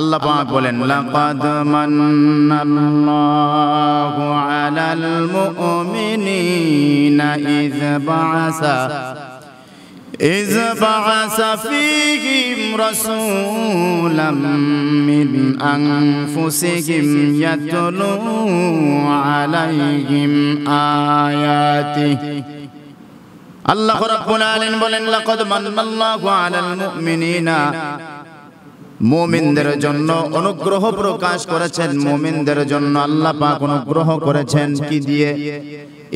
আল্লাহ بولن لقد من الله على المؤمنين إذ بعث إذ بعث فيهم رسولا من أنفسهم يتلو عليهم آياته الله رب العالمين بولن لقد من الله على المؤمنين মোমিনদের জন্য অনুগ্রহ প্রকাশ করেছেন মোমিনদের জন্য আল্লাহ পাক অনুগ্রহ করেছেন কি দিয়ে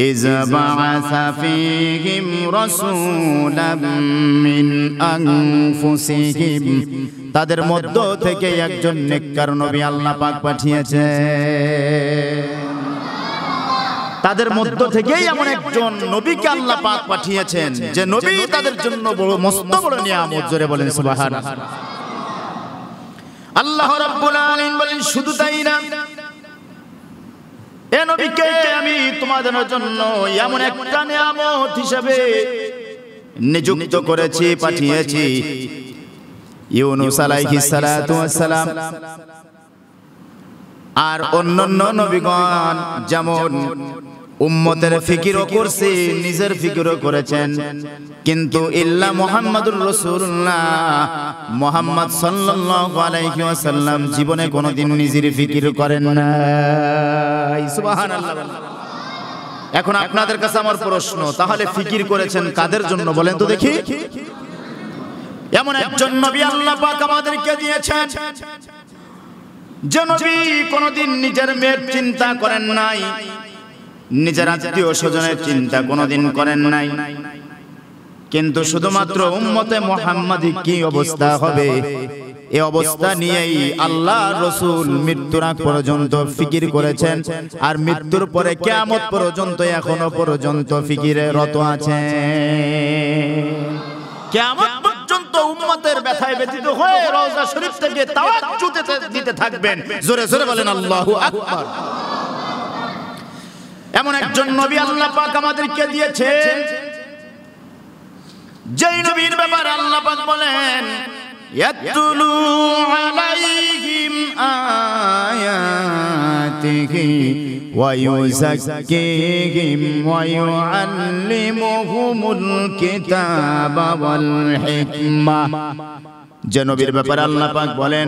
إذ بعث فيهم তাদের মধ্য থেকে একজন নেককার নবী আল্লাহ পাক পাঠিয়েছে তাদের মধ্য থেকেই এমন একজন নবীকে আল্লাহ পাক পাঠিয়েছেন যে নবী তাদের জন্য বড় মস্ত বড় নিয়ামত জোরে বলেন সুবহানাল্লাহ আল্লাহ রাব্বুল আলামিন বলেন শুধু তাই না এ নবীকে আমি তোমাদের জন্য এমন একটা নিয়ামত হিসেবে নিযুক্ত করেছি পাঠিয়েছি ইউনুস আলাইহিস সালাতু ওয়াসসালাম আর অন্যান্য নবীগণ যেমন উম্মতের ফিকিরও করছে নিজের ফিকিরও করেছেন কিন্তু ইল্লা মোহাম্মদুর রসুল্লাহ মোহাম্মদ সাল্লাল্লাহু আলাইহি ওয়াসাল্লাম জীবনে কোনোদিন নিজের ফিকির করেন না সুবহানাল্লাহ এখন আপনাদের কাছে আমার প্রশ্ন তাহলে ফিকির করেছেন কাদের জন্য বলেন তো দেখি এমন একজন নবী আল্লাহ পাক আমাদেরকে দিয়েছেন যে নবী কোনোদিন নিজের মেয়ের চিন্তা করেন নাই নিজের আত্মীয় স্বজনের চিন্তা কোনোদিন করেন নাই কিন্তু শুধুমাত্র উম্মতে মোহাম্মদী কি অবস্থা হবে এ অবস্থা নিয়েই আল্লাহ রসুল মৃত্যুর আগ পর্যন্ত ফিকির করেছেন আর মৃত্যুর পরে কেমত পর্যন্ত এখনো পর্যন্ত ফিকিরে রত আছে কেমন পর্যন্ত উম্মতের ব্যথায় ব্যথিত হয়ে রওজা শরীফ থেকে দিতে থাকবেন জোরে জোরে বলেন আল্লাহু আকবার এমন একজন নবী আল্লাহ পাক আমাদেরকে দিয়েছে যেই নবীর ব্যাপার আল্লাহ পাক বলেন ইয়াতুলু আলাইহিম আয়াতিহি ওয়া ইউযাক্কিহিম ওয়া ইউআল্লিমুহুমুল কিতাবা ওয়াল হিকমা যে নবীর ব্যাপারে আল্লাহ পাক বলেন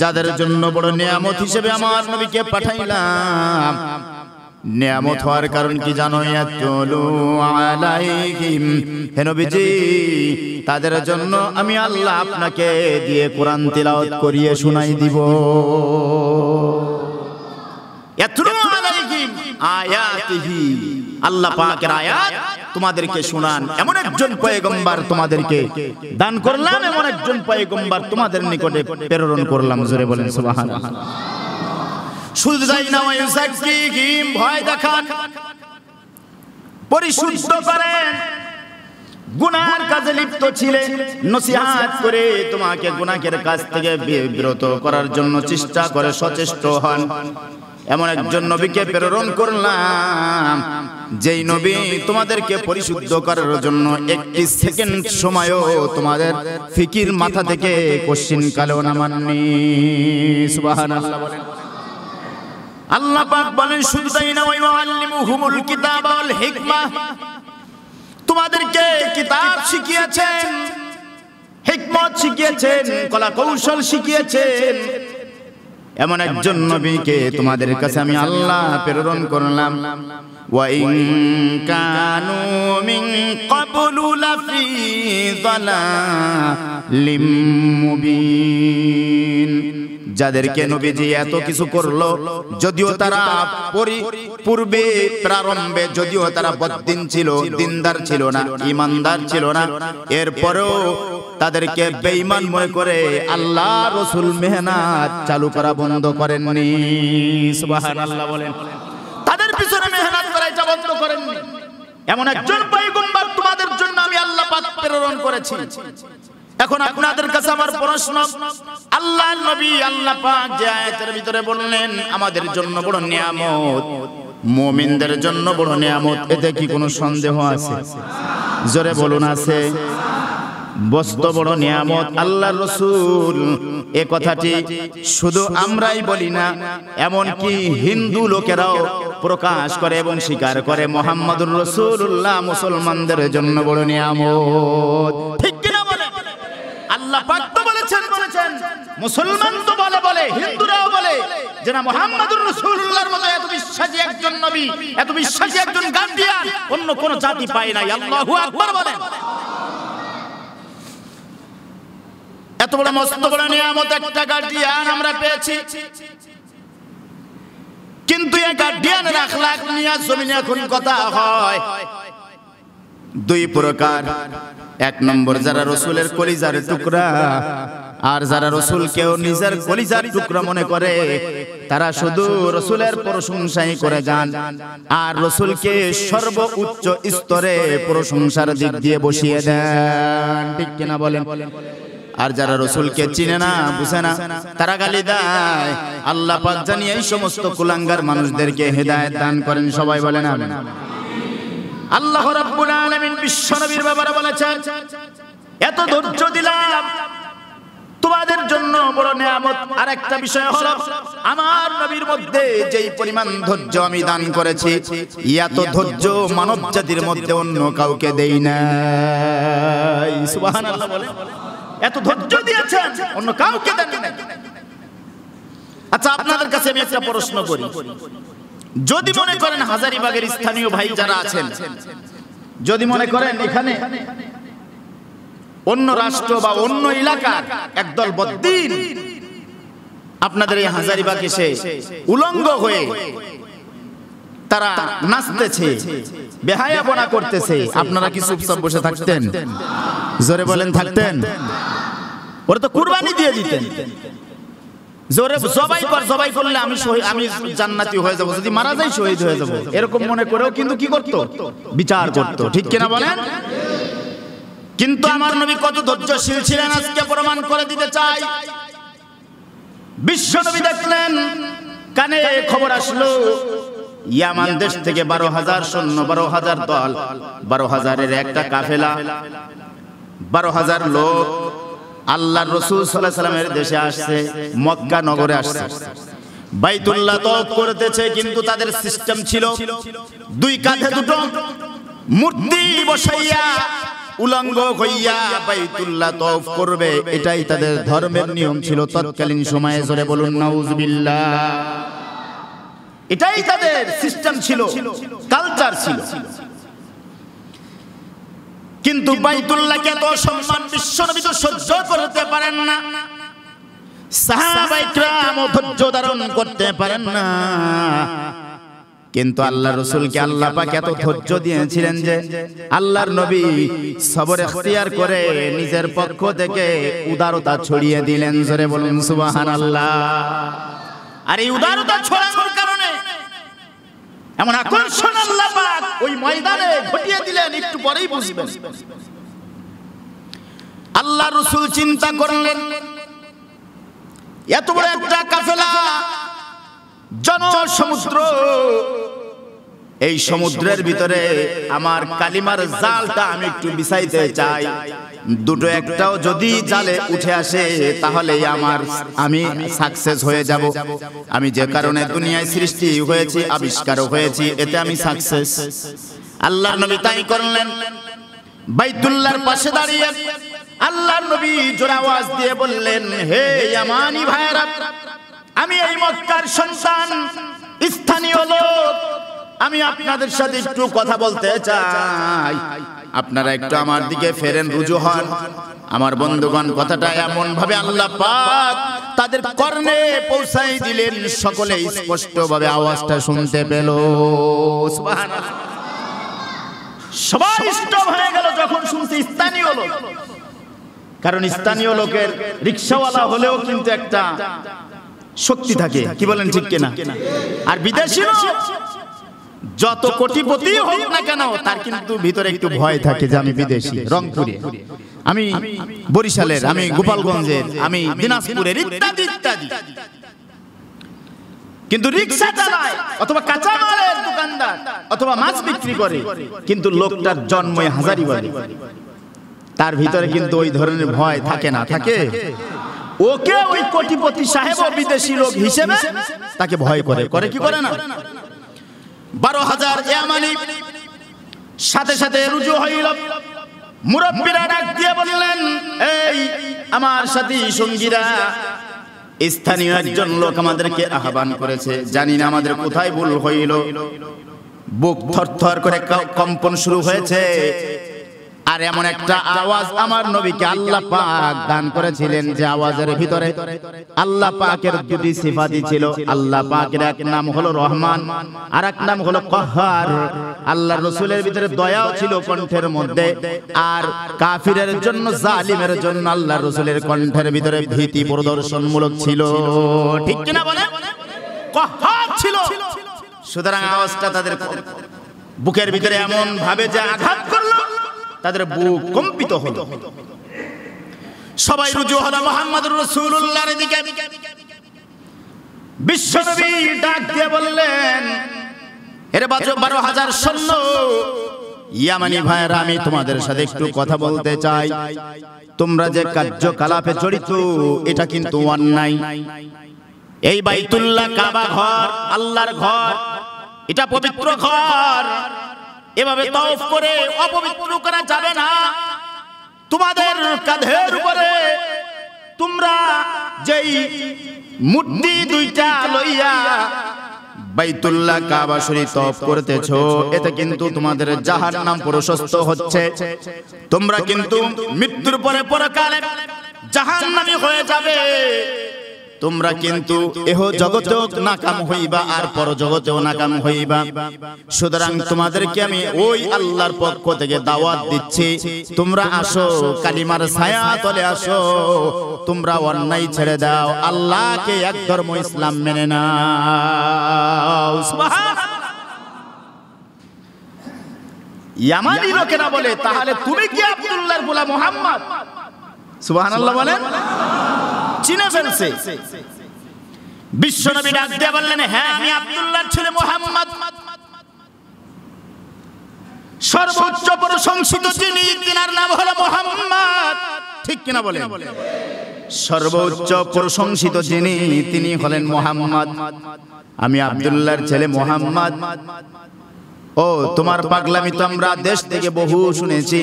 যাদের জন্য বড় নিয়ামত হিসেবে আমার নবীকে পাঠাইলাম নিয়ামত হওয়ার কারণ কি জানো আলাইহিম হে নবীজি তাদের জন্য আমি আল্লাহ আপনাকে দিয়ে কোরআন তিলাওয়াত করিয়ে শুনাই দিব আয়াতিহি আল্লাহ পাকের আয়াত তোমাদেরকে শোনান এমন একজন পয়গম্বর তোমাদেরকে দান করলাম এমন একজন পয়গম্বর তোমাদের নিকটে প্রেরণ করলাম জোরে বলেন সুবহানাল্লাহ যাই না ভয় দেখান পরিশুদ্ধ করেন গুনার কাজে লিপ্ত ছিলে নসিহাত করে তোমাকে গুনাহের কাজ থেকে বিরত করার জন্য চেষ্টা করে সচেষ্ট হন এমন একজন নবীকে প্রেরণ করলাম যেই নবী তোমাদেরকে পরিশুদ্ধ করার জন্য একটি সেকেন্ড সময়ও তোমাদের ফিকির মাথা থেকে কোশ্চিন কালেও নামাননি সুবহানাল্লাহ বলেন আল্লাহ পাক বলেন শুধু তাই না ওই মুআল্লিমুহুমুল কিতাব ওয়াল হিকমা তোমাদেরকে কিতাব শিখিয়েছেন হিকমত শিখিয়েছেন কলা কৌশল শিখিয়েছেন এমন একজন নবীকে তোমাদের কাছে আমি আল্লাহ প্রেরণ করলাম وإن কানু মিন قبل لفي ضلال مبين যাদেরকে নবীজি এত কিছু করলো যদিও তারা পূর্বে প্রারম্ভে যদিও তারা বদ্দিন ছিল দিনদার ছিল না ইমানদার ছিল না এরপরেও তাদেরকে বেঈমানময় করে আল্লাহ রসুল মেহনাত চালু করা বন্ধ করেন সুবহানাল্লাহ বলেন তাদের পিছনে মেহনত করাইটা বন্ধ করেননি এমন একজন পয়গম্বর তোমাদের জন্য আমি আল্লাহ পাক প্রেরণ করেছি এখন আপনাদের কাছে আমার প্রশ্ন আল্লাহ নবী আল্লাহ পাক যে আয়াতের ভিতরে বললেন আমাদের জন্য বড় নিয়ামত মুমিনদের জন্য বড় নিয়ামত এতে কি কোনো সন্দেহ আছে জোরে বলুন আছে বস্ত বড় নিয়ামত আল্লাহ রসুল এ কথাটি শুধু আমরাই বলি না এমন কি হিন্দু লোকেরাও প্রকাশ করে এবং স্বীকার করে মোহাম্মদুর রসুল্লাহ মুসলমানদের জন্য বড় নিয়ামত ঠিক মুসলমান তো বলে বলে হিন্দুরাও বলে যে না মোহাম্মদুর রাসূলুল্লাহর মতো এত বিশ্বাসী একজন নবী এত বিশ্বাসী একজন গান্ধিয়ান অন্য কোন জাতি পায় নাই আল্লাহু আকবার বলে এত বড় মস্ত বড় নিয়ামত একটা গার্ডিয়ান আমরা পেয়েছি কিন্তু এই গার্ডিয়ানের আখলাক নিয়ে জমিনে এখন কথা হয় দুই প্রকার এক নম্বর যারা রসুলের কলিজার টুকরা আর যারা রসুল কেউ নিজের কলিজার টুকরা মনে করে তারা শুধু রসুলের প্রশংসাই করে যান আর রসুলকে সর্ব উচ্চ স্তরে প্রশংসার দিক দিয়ে বসিয়ে দেন ঠিক কিনা বলেন আর যারা রসুলকে চিনে না বুঝে না তারা গালি দেয় আল্লাহ পাক জানি এই সমস্ত কুলাঙ্গার মানুষদেরকে হেদায়ত দান করেন সবাই বলেন আমিন আল্লাহ রাব্বুল আলামিন বিশ্বনবীর ব্যাপারে বলেছেন এত ধৈর্য দিলাম তোমাদের জন্য বড় নিয়ামত আর একটা বিষয় হলো আমার নবীর মধ্যে যেই পরিমাণ ধৈর্য আমি দান করেছি এত ধৈর্য মানব জাতির মধ্যে অন্য কাউকে দেই না সুবহানাল্লাহ বলে এত ধৈর্য দিয়েছেন অন্য কাউকে দেন না আচ্ছা আপনাদের কাছে আমি একটা প্রশ্ন করি যদি মনে করেন হাজারিবাগের স্থানীয় ভাই যারা আছেন যদি মনে করেন এখানে অন্য রাষ্ট্র বা অন্য এলাকার একদল বদ্দিন আপনাদের এই হাজারিবাগ এসে উলঙ্গ হয়ে তারা নাচতেছে বেহায়াপনা করতেছে আপনারা কি চুপচাপ বসে থাকতেন জোরে বলেন থাকতেন ওরা তো কুরবানি দিয়ে দিতেন জোরে জবাই কর জবাই করলে আমি আমি জান্নাতি হয়ে যাব যদি মারা যাই শহীদ হয়ে যাব এরকম মনে করেও কিন্তু কি করত বিচার করত ঠিক কিনা বলেন কিন্তু আমার নবী কত ধৈর্যশীল ছিলেন আজকে প্রমাণ করে দিতে চাই বিশ্ব নবী দেখলেন কানে খবর আসলো ইয়ামান দেশ থেকে বারো হাজার সৈন্য বারো হাজার দল বারো হাজারের একটা কাফেলা বারো হাজার লোক আল্লাহ রসুল সাল্লাহ সাল্লামের দেশে আসছে মক্কা নগরে আসছে বাইতুল্লাহ তফ করতেছে কিন্তু তাদের সিস্টেম ছিল দুই কাঁধে দুটো মূর্তি বসাইয়া উলঙ্গ হইয়া বাইতুল্লাহ তফ করবে এটাই তাদের ধর্মের নিয়ম ছিল তৎকালীন সময়ে জোরে বলুন নাউজুবিল্লাহ এটাই তাদের সিস্টেম ছিল কালচার ছিল কিন্তু বাইতুল্লাহকে এত সম্মান বিশ্বনবী তো সহ্য করতে পারেন না সাহাবাইকরাম ধৈর্য ধারণ করতে পারেন না কিন্তু আল্লাহ রসুলকে আল্লাহ পাক এত ধৈর্য দিয়েছিলেন যে আল্লাহর নবী সবর এখতিয়ার করে নিজের পক্ষ থেকে উদারতা ছড়িয়ে দিলেন জোরে বলুন সুবাহান আল্লাহ আর এই উদারতা ছড়ানোর কারণে এমন আকর্ষণ আল্লাহ পাক ওই ময়দানে ঘটিয়ে দিলেন একটু পরেই বুঝবেন আল্লাহ রসুল চিন্তা করলেন এত বড় একটা কাফেলা জনসমুদ্র এই সমুদ্রের ভিতরে আমার কালিমার জালটা আমি একটু বিছাইতে চাই দুটো একটাও যদি জালে উঠে আসে তাহলে আমার আমি সাকসেস হয়ে যাব আমি যে কারণে দুনিয়ায় সৃষ্টি হয়েছি আবিষ্কারও হয়েছি এতে আমি সাকসেস আল্লাহ নবী তাই করলেন বাইতুল্লাহর পাশে দাঁড়িয়ে আল্লাহ নবী জোর আওয়াজ দিয়ে বললেন হে ইয়ামানি ভাইরা আমি এই মক্কার সন্তান স্থানীয় লোক আমি আপনাদের সাথে একটু কথা বলতে চাই আপনারা একটু আমার দিকে ফেরেন রুজু হন আমার বন্ধুগণ কথাটা এমন ভাবে আল্লাহ পাক তাদের কর্ণে পৌঁছাই দিলেন সকলে স্পষ্ট ভাবে আওয়াজটা শুনতে পেল যখন স্থানীয় লোক কারণ স্থানীয় লোকের রিক্সাওয়ালা হলেও কিন্তু একটা শক্তি থাকে কি বলেন ঠিক কিনা আর বিদেশি যত কোটিপতি হোক না কেন তার কিন্তু ভিতরে একটু ভয় থাকে যে আমি বিদেশি রংপুরে আমি বরিশালের আমি গোপালগঞ্জের আমি দিনাজপুরের ইত্যাদি ইত্যাদি কিন্তু রিক্সা চালায় অথবা কাঁচা মালের দোকানদার অথবা মাছ বিক্রি করে কিন্তু লোকটার জন্মই হাজারি বাড়ি তার ভিতরে কিন্তু ওই ধরনের ভয় থাকে না থাকে ওকে ওই কোটিপতি সাহেব বিদেশি লোক হিসেবে তাকে ভয় করে করে কি করে না বারো হাজার এমানি সাথে সাথে রুজু হইল মুরব্বীরা ডাক দিয়ে বললেন এই আমার সাথী সঙ্গীরা স্থানীয় একজন লোক আমাদেরকে আহ্বান করেছে জানি না আমাদের কোথায় ভুল হইল বুক থরথর করে কম্পন শুরু হয়েছে আর এমন একটা আওয়াজ আমার নবীকে আল্লাহ পাক দান করেছিলেন যে আওয়াজের ভিতরে আল্লাহ পাকের দুটি সিফাতি ছিল আল্লাহ পাকের এক নাম হলো রহমান আর এক নাম হলো কহার আল্লাহ রসুলের ভিতরে দয়াও ছিল কণ্ঠের মধ্যে আর কাফিরের জন্য জালিমের জন্য আল্লাহ রসুলের কণ্ঠের ভিতরে ভীতি প্রদর্শনমূলক ছিল ঠিক কিনা বলে কহার ছিল সুতরাং আওয়াজটা তাদের বুকের ভিতরে এমন ভাবে যে আঘাত করল তাদের বুক কম্পিত হল সবাই রুজু হল মোহাম্মদ রসুল্লাহর দিকে বিশ্বনবী ডাক দিয়ে বললেন এর বাজো বারো হাজার সৈন্য ইয়ামানি ভাইয়েরা আমি তোমাদের সাথে একটু কথা বলতে চাই তোমরা যে কার্যকলাপে জড়িত এটা কিন্তু অন্যায় এই বাইতুল্লাহ কাবা ঘর আল্লাহর ঘর এটা পবিত্র ঘর এভাবে তফ করে অপবিত্র করা যাবে না তোমাদের কাঁধের উপরে তোমরা যেই মূর্তি দুইটা লইয়া বাইতুল্লাহ কাবা শরীফ তফ করতেছো এতে কিন্তু তোমাদের জাহান্নাম প্রশস্ত হচ্ছে তোমরা কিন্তু মৃত্যুর পরে পরকালে জাহান্নামী হয়ে যাবে তোমরা কিন্তু এহ জগতেও নাকাম হইবা আর পর জগতেও নাকাম হইবা সুতরাং তোমাদেরকে আমি ওই আল্লাহর পক্ষ থেকে দাওয়াত দিচ্ছি তোমরা আসো কালিমার ছায়া তলে আসো তোমরা অন্যায় ছেড়ে দাও আল্লাহকে এক ধর্ম ইসলাম মেনে নাও ইয়ামানি লোকেরা বলে তাহলে তুমি কি আব্দুল্লাহর গোলাম মোহাম্মদ সুবহানাল্লাহ বলেন চিনে ফেলছে বিশ্বনবী ডাক দিয়ে বললেন হ্যাঁ আমি আব্দুল্লাহ ছেলে মোহাম্মদ সর্বোচ্চ প্রশংসিত যিনি তিনার নাম হলো মোহাম্মদ ঠিক কিনা বলে সর্বোচ্চ প্রশংসিত যিনি তিনি হলেন মোহাম্মদ আমি আব্দুল্লাহর ছেলে মোহাম্মদ ও তোমার পাগলামি তো আমরা দেশ থেকে বহু শুনেছি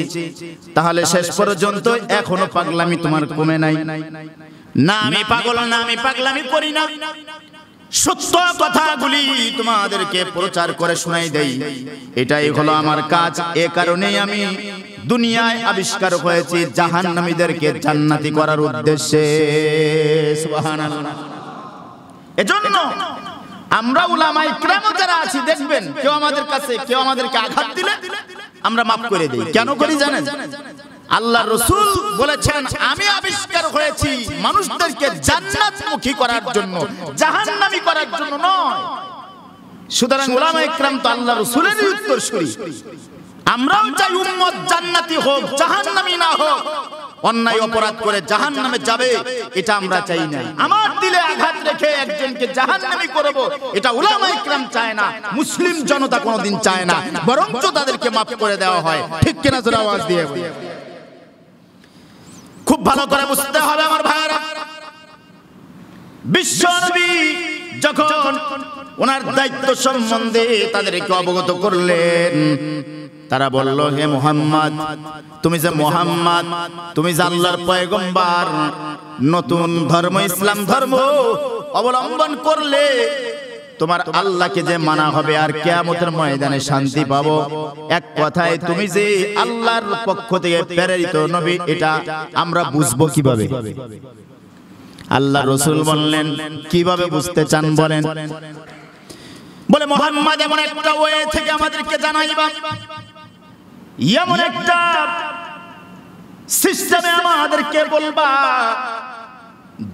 তাহলে শেষ পর্যন্ত এখনো পাগলামি তোমার কমে নাই না আমি পাগল না আমি পাগলামি করি না সত্য কথাগুলি তোমাদেরকে প্রচার করে শোনাই দেই এটাই হলো আমার কাজ এ কারণেই আমি দুনিয়ায় আবিষ্কার হয়েছি জাহান্নামীদেরকে জান্নাতি করার উদ্দেশ্যে এজন্য আমরা উলামাই ক্রাম যারা আছি দেখবেন কেউ আমাদের কাছে কেউ আমাদেরকে আঘাত দিলে আমরা মাফ করে দিই কেন করি জানেন আল্লাহ রসুল বলেছেন আমি আবিষ্কার হয়েছি মানুষদেরকে জান্নাতমুখী করার জন্য জাহান্নামী করার জন্য নয় সুতরাং ওলামা ইকরাম তো আল্লাহ রসুলের উত্তর শুনি আমরাও চাই উম্মত জান্নাতি হোক জাহান্নামী না হোক অন্যায় অপরাধ করে জাহান নামে যাবে এটা আমরা চাই না আমার দিলে আঘাত রেখে একজনকে জাহান নামে করবো এটা উলামা ইকরাম চায় না মুসলিম জনতা কোনোদিন চায় না বরঞ্চ তাদেরকে মাফ করে দেওয়া হয় ঠিক কিনা জোর আওয়াজ দিয়ে খুব ভালো করে বুঝতে হবে আমার ভাইরা বিশ্ব যখন ওনার দায়িত্ব সম্বন্ধে তাদেরকে অবগত করলেন তারা বলল হে মোহাম্মদ তুমি যে মোহাম্মদ তুমি যে আল্লাহর পয়গম্বার নতুন ধর্ম ইসলাম ধর্ম অবলম্বন করলে তোমার আল্লাহকে যে মানা হবে আর কেয়ামতের ময়দানে শান্তি পাবো এক কথায় তুমি যে আল্লাহর পক্ষ থেকে প্রেরিত নবী এটা আমরা বুঝবো কিভাবে আল্লাহ রসুল বললেন কিভাবে বুঝতে চান বলেন বলে মোহাম্মদ এমন একটা ওয়ে থেকে আমাদেরকে জানাইবা এমন একটা সিস্টেমে আমাদেরকে বলবা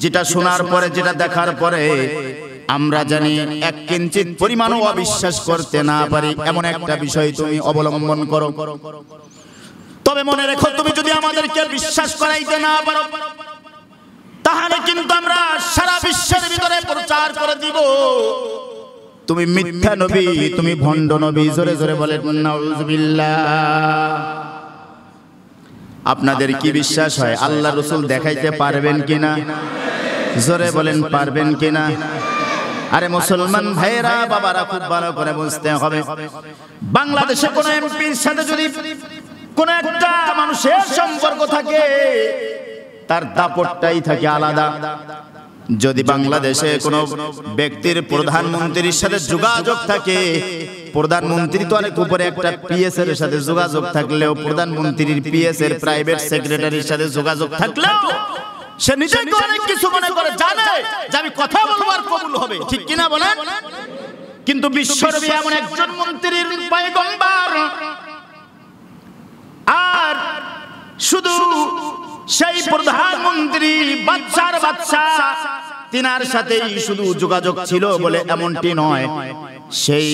যেটা শোনার পরে যেটা দেখার পরে আমরা জানি এক কিঞ্চিত পরিমাণও অবিশ্বাস করতে না পারি এমন একটা বিষয় তুমি অবলম্বন করো তবে মনে রেখো তুমি যদি আমাদেরকে বিশ্বাস করাইতে না পারো তাহলে কিন্তু আমরা সারা বিশ্বের ভিতরে প্রচার করে দিব তুমি মিথ্যা নবী তুমি ভণ্ড নবী জোরে জোরে বলে আপনাদের কি বিশ্বাস হয় আল্লাহ রসুল দেখাইতে পারবেন কিনা জোরে বলেন পারবেন কিনা আরে মুসলমান ভাইরা বাবারা খুব ভালো করে বুঝতে হবে বাংলাদেশে কোন এমপির সাথে যদি কোন একটা মানুষের সম্পর্ক থাকে তার দাপটটাই থাকে আলাদা যদি বাংলাদেশে কোনো ব্যক্তির প্রধানমন্ত্রীর সাথে যোগাযোগ থাকে প্রধানমন্ত্রী তো অনেক উপরে একটা পিএস এর সাথে যোগাযোগ থাকলেও প্রধানমন্ত্রীর পিএস এর প্রাইভেট সেক্রেটারির সাথে যোগাযোগ থাকলেও সে নিজে অনেক কিছু মনে করে জানে যে আমি কথা হ্যাঁ, বলবার কবুল হবে ঠিক কিনা বলেন হ্যাঁ, কিন্তু বিশ্বরবি এমন একজন মন্ত্রীর পয়গম্বর আর শুধু সেই প্রধানমন্ত্রী বাচ্চার বাচ্চা তিনার সাথেই শুধু যোগাযোগ ছিল বলে এমনটি নয় সেই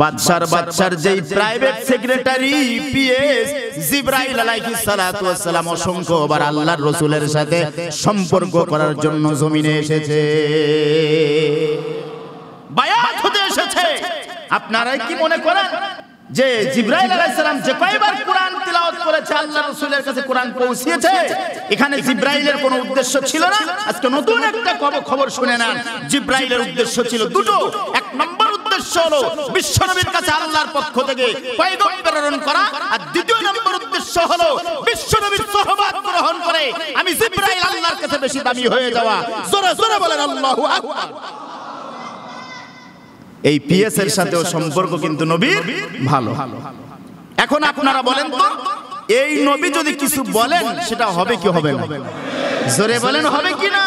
বাদশার বাদশার যেই প্রাইভেট সেক্রেটারি পিএস জিব্রাইল আলাইহিস সালাতু ওয়াসসালাম অসংখ্যবার আল্লাহর রাসূলের সাথে সম্পর্ক করার জন্য জমিনে এসেছে বায়াত হতে এসেছে আপনারা কি মনে করেন যে জিব্রাইল সালাম যে কয়বার কোরআন তেলাওয়াত করেছে আল্লাহর রাসূলের কাছে কোরআন পৌঁছিয়েছে এখানে জিব্রাইলের কোনো উদ্দেশ্য ছিল না আজকে নতুন একটা খবর শুনে নেন জিব্রাইলের উদ্দেশ্য ছিল দুটো এক নম্বর উদ্দেশ্য হলো বিশ্বনবীর কাছে আল্লাহর পক্ষ থেকে পয়গম প্রেরণ করা আর দ্বিতীয় নম্বর উদ্দেশ্য হলো বিশ্বনবীর সহবাদ গ্রহণ করে আমি জিব্রাইল আল্লাহর কাছে বেশি দামি হয়ে যাওয়া জোরে জোরে বলেন আল্লাহু আকবার এই পিএস এর সাথেও সম্পর্ক কিন্তু নবীর ভালো এখন আপনারা বলেন তো এই নবী যদি কিছু বলেন সেটা হবে কি হবে না জোরে বলেন হবে কি না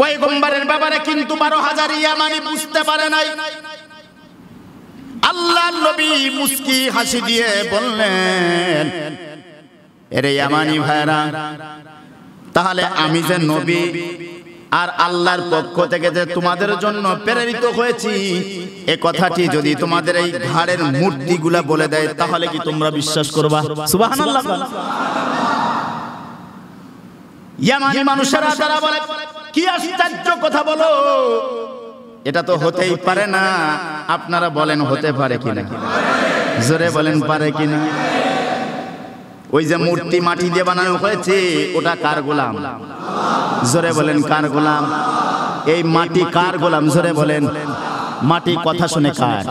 পয়গম্বরের ব্যাপারে কিন্তু বারো হাজার ইয়ামানি বুঝতে পারে নাই আল্লাহ নবী মুস্কি হাসি দিয়ে বললেন এরে ইয়ামানি ভাইরা তাহলে আমি যে নবী আর আল্লাহর পক্ষ থেকে যে তোমাদের জন্য প্রেরিত হয়েছি এ কথাটি যদি তোমাদের এই ঘাড়ের মূর্তিগুলা বলে দেয় তাহলে কি তোমরা বিশ্বাস করবা সুবহানাল্লাহ ইয়ামানি মানুষেরা তারা বলে কি আশ্চর্য কথা বলো এটা তো হতেই পারে না আপনারা বলেন হতে পারে কিনা জোরে বলেন পারে কিনা ওই যে মূর্তি মাটি দিয়ে বানানো হয়েছে ওটা কার গোলাম জোরে বলেন কার গোলাম এই মাটি কার গোলাম জোরে বলেন মাটি কথা শুনে কার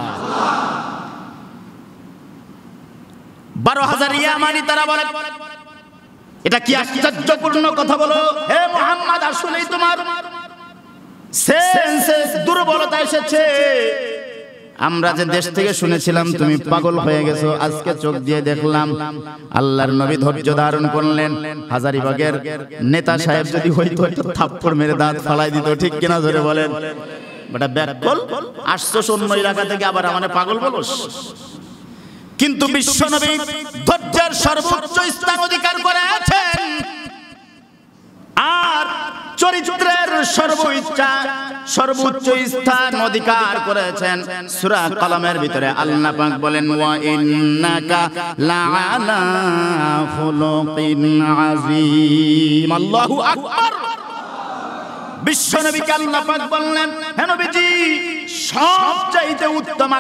বারো হাজার ইয়ামানি তারা বলে এটা কি আশ্চর্যপূর্ণ কথা বলো হে মোহাম্মদ আসলেই তোমার দুর্বলতা এসেছে আমরা যে দেশ থেকে শুনেছিলাম তুমি পাগল হয়ে গেছো আজকে চোখ দিয়ে দেখলাম আল্লাহর নবী ধৈর্য ধারণ করলেন হাজারিবাগের নেতা সাহেব যদি হইতো থাপ্পড় মেরে দাঁত ফালাই দিত ঠিক কিনা ধরে বলেন বেটা ব্যাক বল আসছো অন্য এলাকা থেকে আবার আমাদের পাগল বলস কিন্তু বিশ্ব নবী ধৈর্যের সর্বোচ্চ স্থান অধিকার করে আছেন আর চরিত্রের সর্বোচ্চা সর্বোচ্চ স্থান অধিকার করেছেন সূরা কলমের ভিতরে আল্লাহ পাক বলেন ওয়া ইন্নাকা লাআলা খুলুকিন আযীম আল্লাহু আকবার বিশ্ব সব চাইতে উত্তম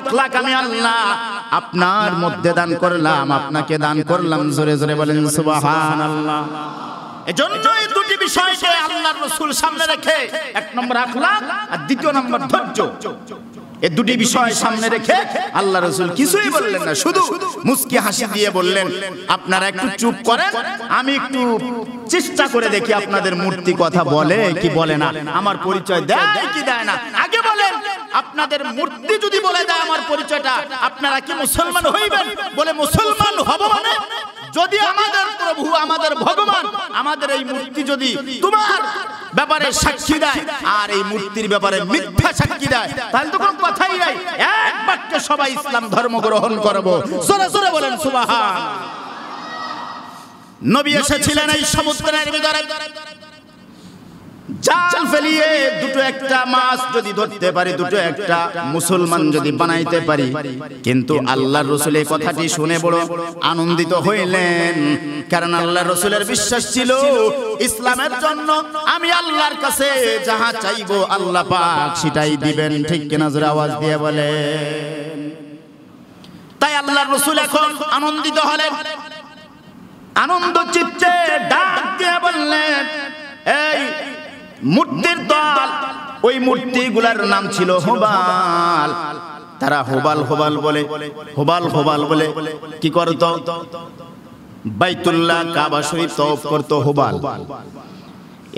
আপনার মধ্যে দান করলাম আপনাকে দান করলাম জোরে জোরে বলেন এজন্যই দুটি বিষয়কে আল্লাহর রসুল সামনে রেখে এক নম্বর আখলাক আর দ্বিতীয় নম্বর ধৈর্য এ দুটি বিষয় সামনে রেখে আল্লাহ রসুল কিছুই বললেন না শুধু মুস্কি হাসি দিয়ে বললেন আপনারা একটু চুপ করেন আমি একটু চেষ্টা করে দেখি আপনাদের মূর্তি কথা বলে কি বলে না আমার পরিচয় দেয় কি দেয় না আগে আপনাদের মূর্তি যদি বলে দেয় আমার পরিচয়টা আপনারা কি মুসলমান হইবেন বলে মুসলমান হব মানে যদি আমাদের প্রভু আমাদের ভগবান আমাদের এই মূর্তি যদি তোমার ব্যাপারে সাক্ষী দেয় আর এই মূর্তির ব্যাপারে মিথ্যা সাক্ষী দেয় তাহলে তো কোনো কথাই নাই এক বাক্যে সবাই ইসলাম ধর্ম গ্রহণ করবো সরে সরে বলেন সুবাহ নবী এসেছিলেন এই সমুদ্রের ভিতরে জাল ফেলিয়ে দুটো একটা মাছ যদি ধরতে পারি দুটো একটা মুসলমান যদি বানাইতে পারি কিন্তু আল্লাহর রসুল এই কথাটি শুনে বড় আনন্দিত হইলেন কারণ আল্লাহর রসুলের বিশ্বাস ছিল ইসলামের জন্য আমি আল্লাহর কাছে যাহা চাইবো আল্লাহ পাক সেটাই দিবেন ঠিক কিনা জোরে আওয়াজ দিয়ে বলে তাই আল্লাহর রসুল এখন আনন্দিত হলেন আনন্দ চিত্তে ডাক দিয়ে বললেন এই মূর্তির দল ওই মূর্তি গুলার নাম ছিল হোবাল তারা হোবাল হোবাল বলে হোবাল হোবাল বলে কি করত বাইতুল্লাহ কাবা শরীফ তফ করত হোবাল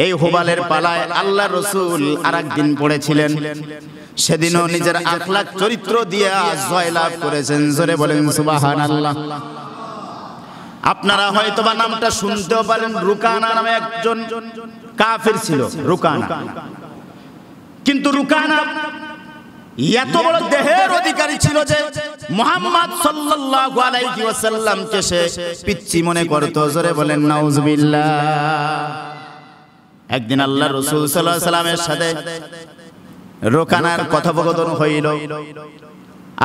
এই হোবালের পালায় আল্লাহ রসুল আর একদিন পড়েছিলেন সেদিনও নিজের আখলাখ চরিত্র দিয়ে জয়লাভ করেছেন জোরে বলেন সুবাহান আল্লাহ আপনারা হয়তোবা নামটা শুনতেও পারেন রুকানা নামে একজন কাফির ছিল রুকানা কিন্তু রুকানা এত বড় দেহের অধিকারী ছিল যে মোহাম্মদ সাল্লাল্লাহু আলাইহি ওয়াসাল্লামকে সে পিচ্ছি মনে করত জোরে বলেন নাউজুবিল্লাহ একদিন আল্লাহ রসুল সাল্লাল্লাহু আলাইহি সাল্লামের সাথে রোকানার কথোপকথন হইল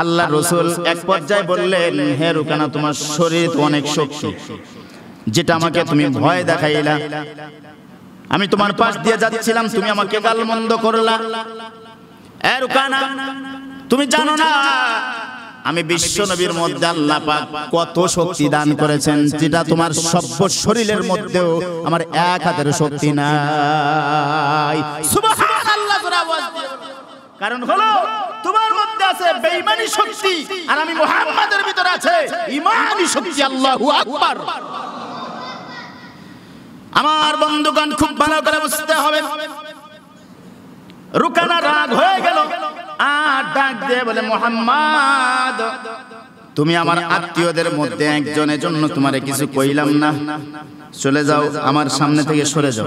আল্লাহ রসুল এক পর্যায়ে বললেন হে রুকানা তোমার শরীর অনেক শক্তি যেটা আমাকে তুমি ভয় দেখাইলা আমি তোমার পাশ দিয়ে যাচ্ছিলাম তুমি আমাকে গাল মন্দ করলা এরকানা তুমি জানো না আমি বিশ্ব নবীর মধ্যে আল্লাহ পাক কত শক্তি দান করেছেন যেটা তোমার সব শরীরের মধ্যেও আমার এক হাতের শক্তি নাই সুবহানাল্লাহ জোরে আওয়াজ কারণ হলো তোমার মধ্যে আছে বেঈমানি শক্তি আর আমি মুহাম্মাদের ভিতরে আছে ঈমানি শক্তি আল্লাহু আকবার আমার বন্ধুগণ খুব ভালো করে বুঝতে হবে রুকানা রাগ হয়ে গেল আর ডাক দিয়ে বলে মোহাম্মদ তুমি আমার আত্মীয়দের মধ্যে একজনের জন্য তোমারে কিছু কইলাম না চলে যাও আমার সামনে থেকে সরে যাও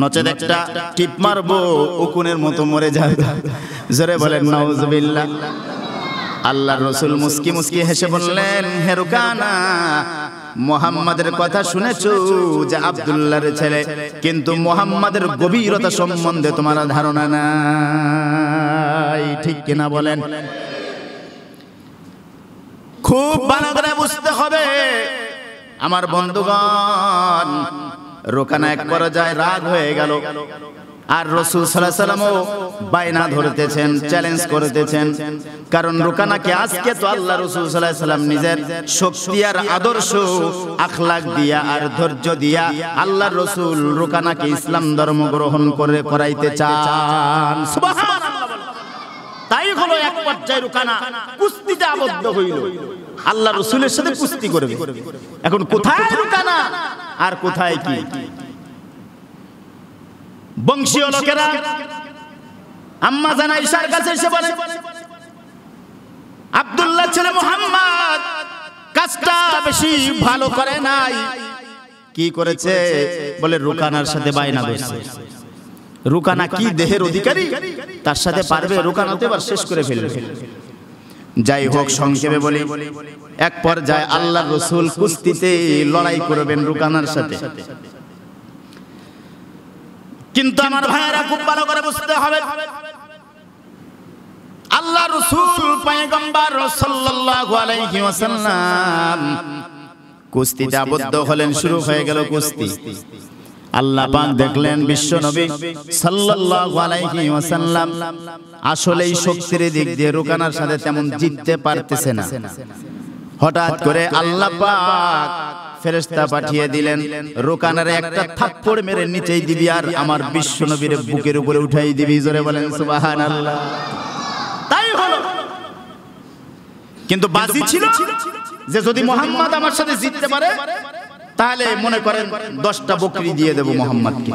নচেত একটা টিপ মারবো উকুনের মতো মরে যাবে জোরে বলেন নাউজুবিল্লাহ আল্লাহ রসুল মুস্কি মুস্কি হেসে বললেন হেরুকানা মোহাম্মদের কথা শুনেছ যে আবদুল্লার ছেলে কিন্তু মোহাম্মদের গভীরতা সম্বন্ধে তোমার ধারণা নাই ঠিক কিনা বলেন খুব ভালো করে বুঝতে হবে আমার বন্ধুগণ রোকানা এক পর্যায়ে রাগ হয়ে গেল আর রসুল সাল্লাহ সাল্লামও বায়না ধরতেছেন চ্যালেঞ্জ করতেছেন কারণ রুকানাকে আজকে তো আল্লাহ রসুল সাল্লাহ সাল্লাম নিজের শক্তি আর আদর্শ আখলাক দিয়া আর ধৈর্য দিয়া আল্লাহ রসুল রুকানাকে ইসলাম ধর্ম গ্রহণ করে করাইতে চান তাই হলো এক পর্যায়ে কুস্তিতে আবদ্ধ হইল আল্লাহ রসুলের সাথে কুস্তি করবে এখন কোথায় রুকানা আর কোথায় কি বংশীয় লোকেরা আম্মা জানা ঈশার কাছে এসে বলে আব্দুল্লাহ ছেলে মোহাম্মদ কাজটা বেশি ভালো করে নাই কি করেছে বলে রুকানার সাথে বায়না করছে রুকানা কি দেহের অধিকারী তার সাথে পারবে রুকানাতে এবার শেষ করে ফেলবে যাই হোক সংক্ষেপে বলি এক পর্যায়ে আল্লাহ রসুল কুস্তিতে লড়াই করবেন রুকানার সাথে কিন্তু আমার ভাইয়েরা খুব ভালো করে বুঝতে হবে আল্লাহ রসুল পয়গম্বর সাল্লাল্লাহু আলাইহি ওয়াসাল্লাম আবদ্ধ হলেন শুরু হয়ে গেল কুস্তি আল্লাহ পাক দেখলেন বিশ্ব নবী সাল্লাল্লাহু আলাইহি ওয়াসাল্লাম আসলে এই শক্তির দিক দিয়ে রুকানার সাথে তেমন জিততে পারতেছে না হঠাৎ করে আল্লাহ পাক ফেরেস্তা পাঠিয়ে দিলেন রোকানারে একটা থাপ্পড় মেরে নিচেই দিবি আর আমার বিশ্ব নবীর বুকের উপরে উঠাই দিবি জোরে বলেন সুবাহান আল্লাহ তাই হলো কিন্তু বাজি ছিল যে যদি মোহাম্মদ আমার সাথে জিততে পারে তাহলে মনে করেন দশটা বকরি দিয়ে দেব মোহাম্মদকে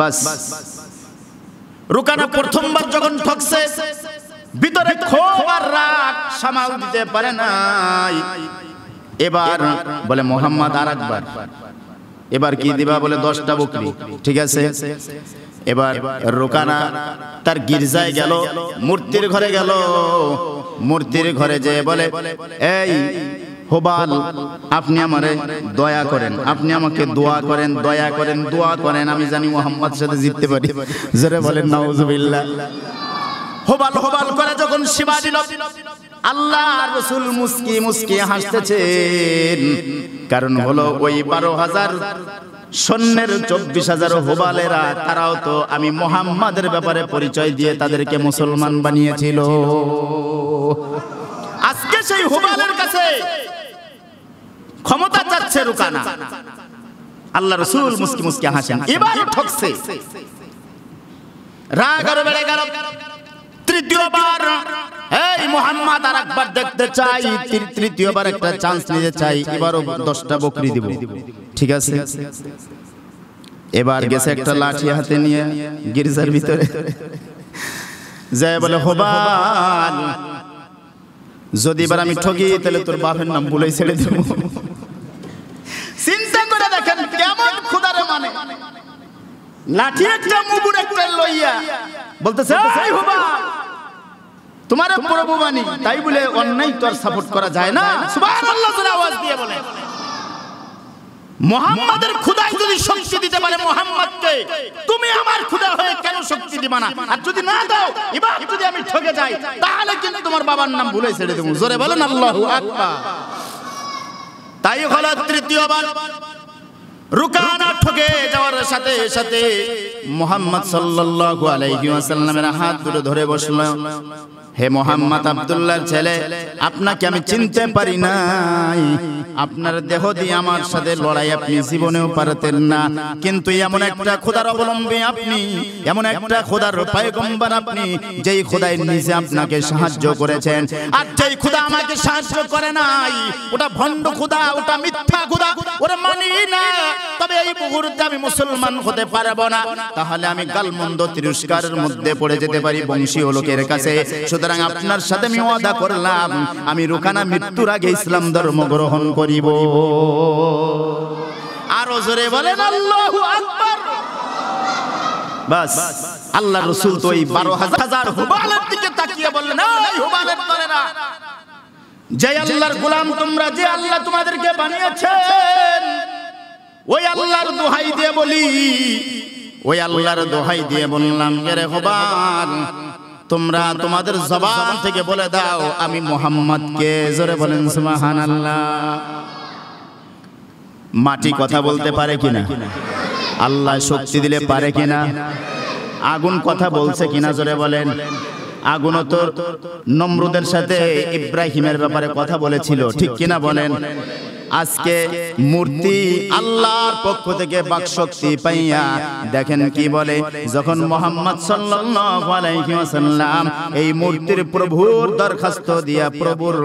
বাস রুকানা প্রথমবার যখন ঠকছে ভিতরে ক্ষোভ আর রাগ সামাল দিতে পারে নাই এবার বলে মোহাম্মদ আর একবার এবার কি দিবা বলে দশটা বকরি ঠিক আছে এবার রোকানা তার গির্জায় গেল মূর্তির ঘরে গেল মূর্তির ঘরে যে বলে এই হোবাল আপনি আমারে দয়া করেন আপনি আমাকে দোয়া করেন দয়া করেন দোয়া করেন আমি জানি মোহাম্মদ সাথে জিততে পারি জোরে বলেন নাউজুবিল্লাহ হোবাল হোবাল করে যখন শিবাজি আল্লাহ রসুল মুস্কি মুস্কি হাসতেছেন কারণ হলো ওই বারো হাজার সৈন্যের চব্বিশ হাজার হোবালেরা তারাও তো আমি মুহাম্মাদের ব্যাপারে পরিচয় দিয়ে তাদেরকে মুসলমান বানিয়েছিল আজকে সেই হোবালের কাছে ক্ষমতা চাচ্ছে রুকানা আল্লাহ রাসূল মুস্কি মুস্কি হাসেন এবারও ঠকছে রাগ আর বেড়ে গেল তৃতীয়বার এই মোহাম্মদ আর একবার দেখতে চাই তৃতীয়বার একটা চান্স নিতে চাই এবারও দশটা বকরি দিব ঠিক আছে এবার গেছে একটা লাঠি হাতে নিয়ে গির্জার ভিতরে যায় বলে হবান যদি এবার আমি ঠকি তাহলে তোর বাপের নাম বলেই ছেড়ে দেব চিন্তা করে দেখেন কেমন খুদারে মানে লাঠি একটা মুগুর একটা লইয়া বলতেছে হবান তোমার প্রভু বাণী তাই বলে অন্যায় তো আর সাপোর্ট করা যায় না আওয়াজ দিয়ে বলে মোহাম্মদের খুদাই যদি শক্তি দিতে পারে মোহাম্মদকে তুমি আমার খুদা হয়ে কেন শক্তি দিবা না আর যদি না দাও এবার যদি আমি ঠকে যাই তাহলে কিন্তু তোমার বাবার নাম ভুলে ছেড়ে দেবো জোরে বলেন আল্লাহ আকবার তাই হলো তৃতীয়বার রুকানা ঠকে যাওয়ার সাথে সাথে মোহাম্মদ সাল্লাল্লাহু আলাইহি ওয়াসাল্লামের হাত ধরে বসলাম হে মোহাম্মদ আবদুল্লাহ ছেলে আপনাকে আমি চিনতে পারি নাই আপনার দেহ দিয়ে আমার সাথে লড়াই আপনি জীবনেও পারতেন না কিন্তু এমন একটা খোদার অবলম্বী আপনি এমন একটা খোদার পায়গম্বার আপনি যেই খোদাই নিজে আপনাকে সাহায্য করেছেন আর যেই খোদা আমাকে সাহায্য করে নাই ওটা ভণ্ড খোদা ওটা মিথ্যা খোদা ওরে মানি না তবে এই মুহূর্তে আমি মুসলমান হতে পারবো না তাহলে আমি গালমন্দ তিরস্কারের মধ্যে পড়ে যেতে পারি বংশীয় লোকের কাছে সুতরাং আপনার সাথে আমি ওয়াদা করলাম আমি রুকানা মৃত্যুর আগে ইসলাম ধর্ম গ্রহণ করিব আরো জোরে বলেন আল্লাহু আকবার বাস আল্লাহ রসুল তো এই বারো হাজার হুবালের দিকে তাকিয়ে বললেন এই হুবালের না যে আল্লাহর গোলাম তোমরা যে আল্লাহ তোমাদেরকে বানিয়েছেন ওই আল্লাহর দোহাই দিয়ে বলি ওই আল্লাহর দোহাই দিয়ে বললাম এরে হবান তোমরা তোমাদের জবান থেকে বলে দাও আমি মোহাম্মদকে জোরে বলেন আল্লাহ মাটি কথা বলতে পারে কিনা আল্লাহ শক্তি দিলে পারে কিনা আগুন কথা বলছে কিনা জোরে বলেন আগুনও তো নমরুদের সাথে ইব্রাহিমের ব্যাপারে কথা বলেছিল ঠিক কিনা বলেন আজকে মূর্তি আল্লাহর পক্ষ থেকে বাকশক্তি পাইয়া দেখেন কি বলে যখন মোহাম্মদ সাল্লাম এই মূর্তির প্রভুর দরখাস্ত দিয়া প্রভুর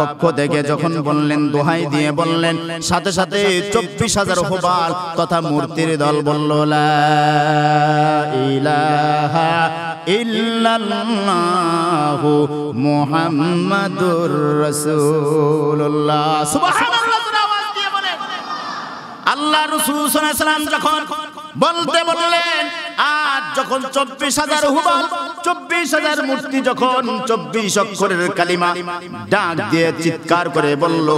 পক্ষ থেকে যখন বললেন দোহাই দিয়ে বললেন সাথে সাথে চব্বিশ হাজার হোবাল তথা মূর্তির দল বলল ইলাহা ইল্লাল্লাহু মুহাম্মাদুর রাসূলুল্লাহ সুবহানাল্লাহ আল্লাহ রসুলাম যখন বলতে বললেন আজ যখন চব্বিশ হাজার হুবাল চব্বিশ হাজার মূর্তি যখন চব্বিশ অক্ষরের কালিমা ডাক দিয়ে চিৎকার করে বলল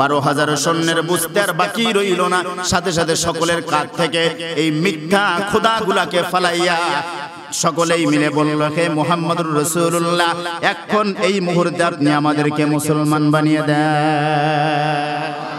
বারো হাজার সৈন্যের বুঝতে আর বাকি রইল না সাথে সাথে সকলের কাছ থেকে এই মিথ্যা খোদা গুলাকে ফালাইয়া সকলেই মিলে বলল হে মোহাম্মদুর রসুল্লাহ এখন এই মুহূর্তে আপনি আমাদেরকে মুসলমান বানিয়ে দেয়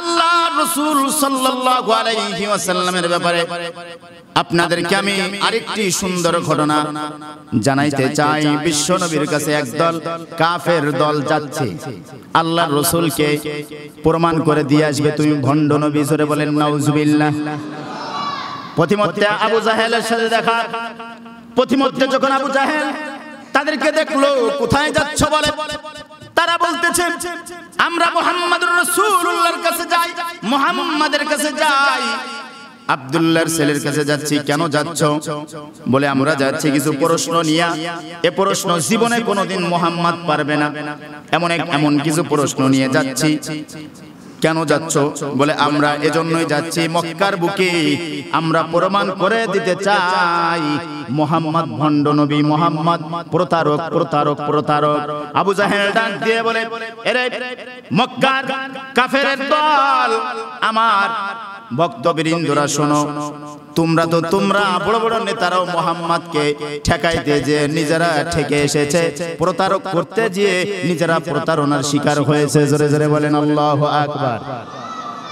আল্লাহ রসুল সাল্লাল্লাহু আলাইহি ওয়াসাল্লামের ব্যাপারে আপনাদেরকে আমি আরেকটি সুন্দর ঘটনা জানাইতে চাই বিশ্ব নবীর কাছে একদল কাফের দল যাচ্ছে আল্লাহ রসুলকে প্রমাণ করে দিয়ে আসবে তুমি ভণ্ড নবী জোরে বলেন নাউজুবিল্লাহ প্রতিমধ্যে আবু জাহেলের সাথে দেখা প্রতিমধ্যে যখন আবু জাহেল তাদেরকে দেখলো কোথায় যাচ্ছ বলে তারা বলতেছেন আমরা মোহাম্মদুর রাসূলুল্লাহর কাছে যাই মোহাম্মদের কাছে যাই আবদুল্লাহর ছেলের কাছে যাচ্ছি কেন যাচ্ছ বলে আমরা যাচ্ছি কিছু প্রশ্ন নিয়া এ প্রশ্ন জীবনে কোনোদিন মোহাম্মদ পারবে না এমন এক এমন কিছু প্রশ্ন নিয়ে যাচ্ছি কেন যাচ্ছ বলে আমরা এজন্যই যাচ্ছি মক্কার বুকে আমরা প্রমাণ করে দিতে চাই মোহাম্মদ ভণ্ড নবী মোহাম্মদ প্রতারক প্রতারক প্রতারক আবু জাহেল ডাক দিয়ে বলে মক্কার কাফের দল আমার ভক্তবৃন্দরা শোনো তোমরা তো তোমরা বড় বড় নেতারাও মোহাম্মদকে ঠেকাইতে যে নিজেরা ঠেকে এসেছে প্রতারক করতে গিয়ে নিজেরা প্রতারণার শিকার হয়েছে জোরে জোরে বলেন আল্লাহ আকবার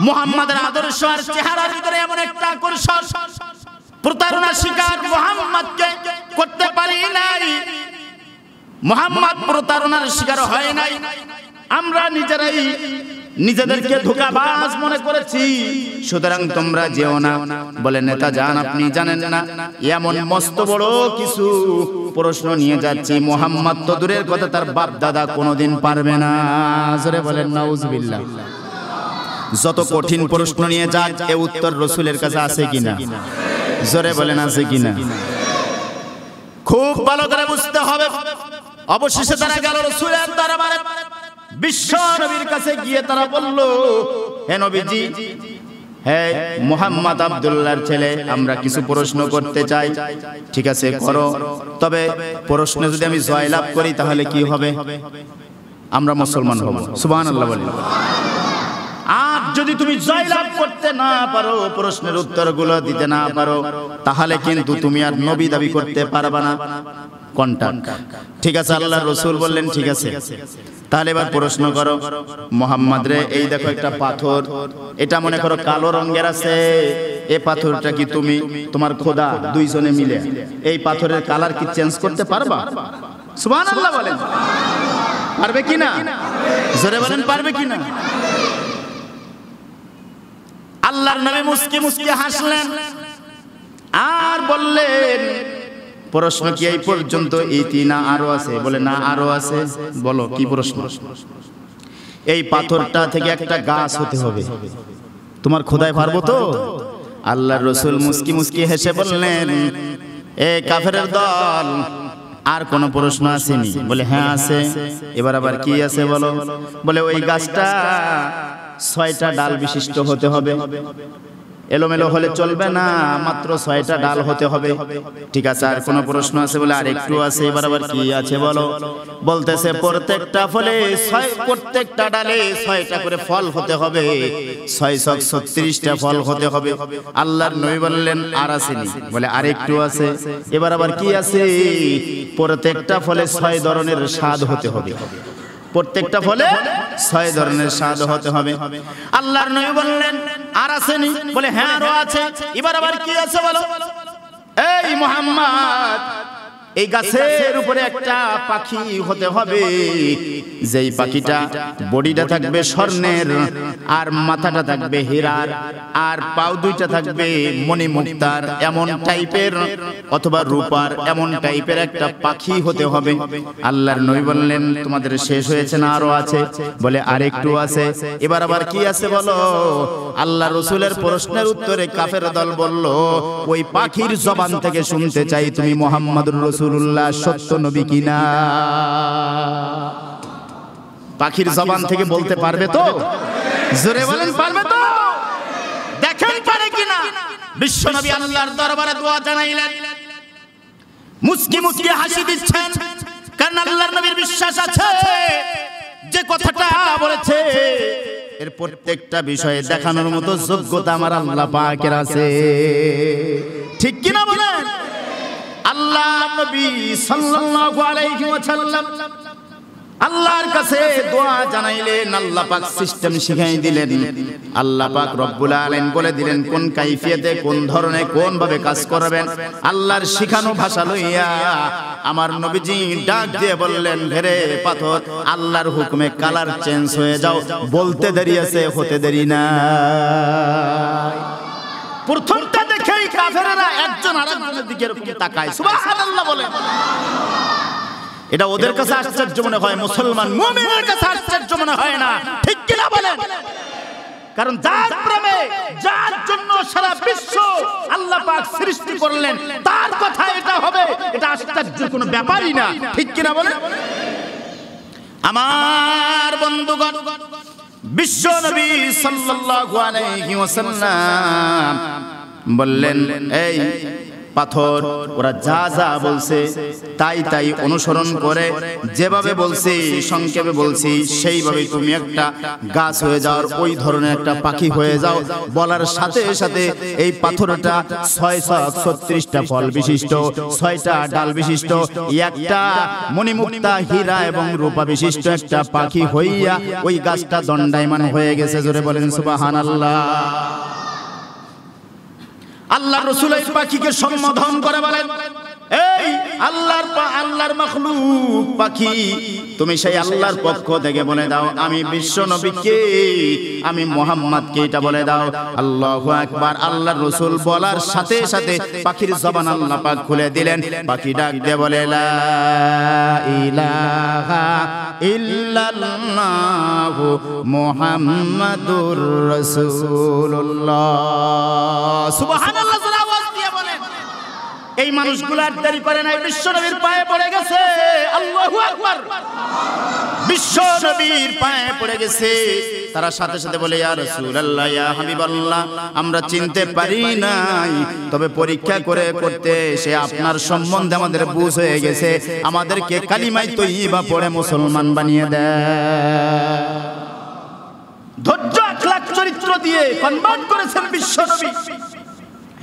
মোহাম্মদের আদর্শ আর চেহারার ভিতরে এমন একটা আকর্ষণ প্রতারণার শিকার মোহাম্মদকে করতে পারি নাই মোহাম্মদ প্রতারণার শিকার হয় নাই আমরা নিজেরাই নিজেদেরকে ধোকাবাজ মনে করেছি সুতরাং তোমরা যেও না বলে নেতা যান আপনি জানেন না এমন মস্ত বড় কিছু প্রশ্ন নিয়ে যাচ্ছি মোহাম্মদ তো দূরের কথা তার বাপ দাদা কোনোদিন পারবে না জোরে বলেন নাউজবিল্লাহ যত কঠিন প্রশ্ন নিয়ে যাক এ উত্তর রসুলের কাছে আছে কিনা জোরে বলেন আছে কিনা খুব ভালো করে বুঝতে হবে অবশেষে তারা গেল রসুলের দরবারে বিশ্ব নবীর কাছে গিয়ে তারা বলল হে নবীজি হ্যাঁ মোহাম্মদ আবদুল্লাহর ছেলে আমরা কিছু প্রশ্ন করতে চাই ঠিক আছে করো তবে প্রশ্ন যদি আমি জয়লাভ করি তাহলে কি হবে আমরা মুসলমান হব সুবাহ আল্লাহ বলি আর যদি তুমি জয়লাভ করতে না পারো প্রশ্নের উত্তরগুলো দিতে না পারো তাহলে কিন্তু তুমি আর নবী দাবি করতে পারবে না কন্টাক্ট ঠিক আছে আল্লাহ রসুল বললেন ঠিক আছে তাহলে এবার প্রশ্ন করো মোহাম্মদ রে এই দেখো একটা পাথর এটা মনে করো কালো রঙের আছে এ পাথরটা কি তুমি তোমার খোদা দুইজনে মিলে এই পাথরের কালার কি চেঞ্জ করতে পারবা সুবহানাল্লাহ বলেন পারবে কি না জোরে বলেন পারবে কি না আল্লাহর নামে মুস্কি মুস্কি হাসলেন আর বললেন প্রশ্ন কি এই পর্যন্ত ইতি না আরো আছে বলে না আরো আছে বলো কি প্রশ্ন এই পাথরটা থেকে একটা গাছ হতে হবে তোমার খোদায় পারবো তো আল্লাহ রসুল মুসকি মুসকি হেসে বললেন এ কাফের দল আর কোনো প্রশ্ন আসেনি বলে হ্যাঁ আছে এবার আবার কি আছে বলো বলে ওই গাছটা ছয়টা ডাল বিশিষ্ট হতে হবে এলোমেলো হলে চলবে না মাত্র ছয়টা ডাল হতে হবে ঠিক আছে আর কোনো প্রশ্ন আছে বলে আর একটু আছে এবার আবার কি আছে বলো বলতেছে প্রত্যেকটা ফলে ছয় প্রত্যেকটা ডালে ছয়টা করে ফল হতে হবে ছয় ছক ছত্রিশটা ফল হতে হবে আল্লাহর নবী বললেন আর আছে বলে আর একটু আছে এবার আবার কি আছে প্রত্যেকটা ফলে ছয় ধরনের স্বাদ হতে হবে প্রত্যেকটা ফলে ছয় ধরনের স্বাদ হতে হবে আল্লাহর নবী বললেন আর আসেনি বলে হ্যাঁ আরো আছে এবার আবার কি আছে বলো এই মোহাম্মদ এই গাছের উপরে একটা পাখি হতে হবে যেই পাখিটা বডিটা থাকবে স্বর্ণের আর মাথাটা থাকবে হীরার আর পাও দুইটা থাকবে মণিমুক্তার এমন টাইপের অথবা রূপার এমন টাইপের একটা পাখি হতে হবে আল্লাহর নবী বললেন তোমাদের শেষ হয়েছে না আরো আছে বলে আরেকটু আছে এবার আবার কি আছে বলো আল্লাহ রসুলের প্রশ্নের উত্তরে কাফের দল বলল ওই পাখির জবান থেকে শুনতে চাই তুমি মোহাম্মদুর রসুল রসুল্লাহ সত্য নবী কিনা পাখির জবান থেকে বলতে পারবে তো জোরে বলেন পারবে তো দেখেন পারে কিনা বিশ্ব নবী আল্লাহর দরবারে দোয়া জানাইলেন মুসকি মুসকি হাসি দিচ্ছেন কারণ আল্লাহর নবীর বিশ্বাস আছে যে কথাটা বলেছে এর প্রত্যেকটা বিষয়ে দেখানোর মতো যোগ্যতা আমার আল্লাহ পাকের আছে ঠিক কিনা বলেন আল্লাহ আল্লাহর কাছে দোয়া জানাইলেন আল্লাহ পাক সিস্টেম শিখাই দিলেন আল্লাহ পাক রব্বুল বলে দিলেন কোন কাইফিয়াতে কোন ধরনে কোন ভাবে কাজ করবেন আল্লাহর শিখানো ভাষা লইয়া আমার নবীজি ডাক দিয়ে বললেন ভেরে পাথর আল্লাহর হুকুমে কালার চেঞ্জ হয়ে যাও বলতে দেরি আছে হতে দেরি না প্রথম কাফেরেরা একজন আরেকজনের দিকে এরকম তাকায় সুবহানাল্লাহ বলে এটা ওদের কাছে আশ্চর্য মনে হয় মুসলমান মুমিনের কাছে আশ্চর্য মনে হয় না ঠিক কি বলেন কারণ যার প্রেমে যার জন্য সারা বিশ্ব আল্লাহ পাক সৃষ্টি করলেন তার কথা এটা হবে এটা আশ্চর্য কোনো ব্যাপারই না ঠিক কি বলেন আমার বন্ধুগণ বিশ্ব নবী সাল্লাল্লাহু আলাইহি ওয়াসাল্লাম বললেন এই পাথর ওরা যা যা বলছে তাই তাই অনুসরণ করে যেভাবে বলছি সংক্ষেপে বলছি সেইভাবে তুমি একটা গাছ হয়ে যাওয়ার ওই ধরনের একটা পাখি হয়ে যাও বলার সাথে সাথে এই পাথরটা ছয় সাত ছত্রিশটা ফল বিশিষ্ট ছয়টা ডাল বিশিষ্ট একটা মণিমুক্তা হীরা এবং রূপা বিশিষ্ট একটা পাখি হইয়া ওই গাছটা দণ্ডায়মান হয়ে গেছে জোরে বলেন সুবাহান আল্লাহ আল্লাহ রসুলের পাখিকে সম্বোধন করে বলেন এই আল্লাহর আল্লাহর মখলুক পাখি তুমি সেই আল্লাহর পক্ষ থেকে বলে দাও আমি বিশ্ব নবীকে আমি মোহাম্মদকে এটা বলে দাও আল্লাহ একবার আল্লাহর রসুল বলার সাথে সাথে পাখির জবান আল্লাহ পাক খুলে দিলেন পাখি ডাক দে বলে লা ইলাহা ইল্লাল্লাহ মুহাম্মাদুর রাসূলুল্লাহ সুবহানাল্লাহ এই মানুষগুলো দেরি করে নাই বিশ্ব নবীর পায়ে পড়ে গেছে আল্লাহু আকবার বিশ্ব নবীর পায়ে পড়ে গেছে তারা সাথে সাথে বলে ইয়া রাসূলুল্লাহ ইয়া হাবিবাল্লাহ আমরা চিনতে পারি নাই তবে পরীক্ষা করে করতে সে আপনার সম্বন্ধে আমাদের বুঝ হয়ে গেছে আমাদেরকে কালিমাই তৈবা পড়ে মুসলমান বানিয়ে দেয় ধৈর্য আখলাক চরিত্র দিয়ে কনভার্ট করেছেন বিশ্ব নবী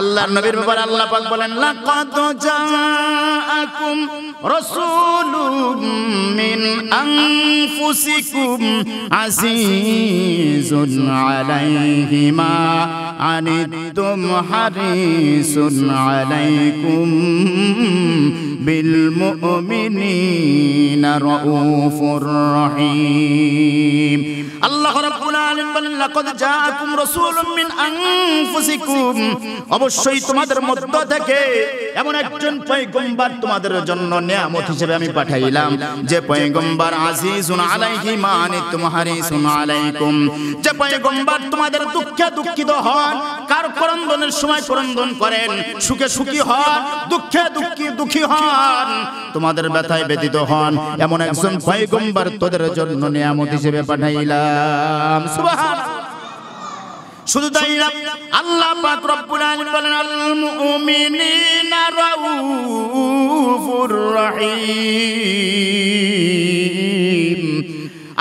আল্লাহর নবীর ব্যাপারে আল্লাহ পাক বলেন লাকাদ জাআকুম রাসূলুম মিন আনফুসিকুম আজিজুন আলাইহিমা আনিতুম হারিসুন আলাইকুম بالمؤمنين رؤوف رحيم আল্লাহ রাব্বুল আলামিন বলেন লাকাদ জাআকুম রাসূলুম মিন আনফুসিকুম অবশ্যই তোমাদের মধ্য থেকে এমন একজন পয়গম্বর তোমাদের জন্য নিয়ামত হিসেবে আমি পাঠাইলাম যে পয়গম্বর আজিজুন আলাইহি মানিতুম হারিসুন আলাইকুম যে পয়গম্বর তোমাদের দুঃখে দুঃখিত হন কার করন্দনের সময় করন্দন করেন সুখে সুখী হন দুঃখে দুঃখী দুঃখী হন হন তোমাদের ব্যথায় ব্যতীত হন এমন একজন পয়গম্বর তোদের জন্য নিয়ামত হিসেবে পাঠাইলাম শুধু তাই না আল্লাহ বলেন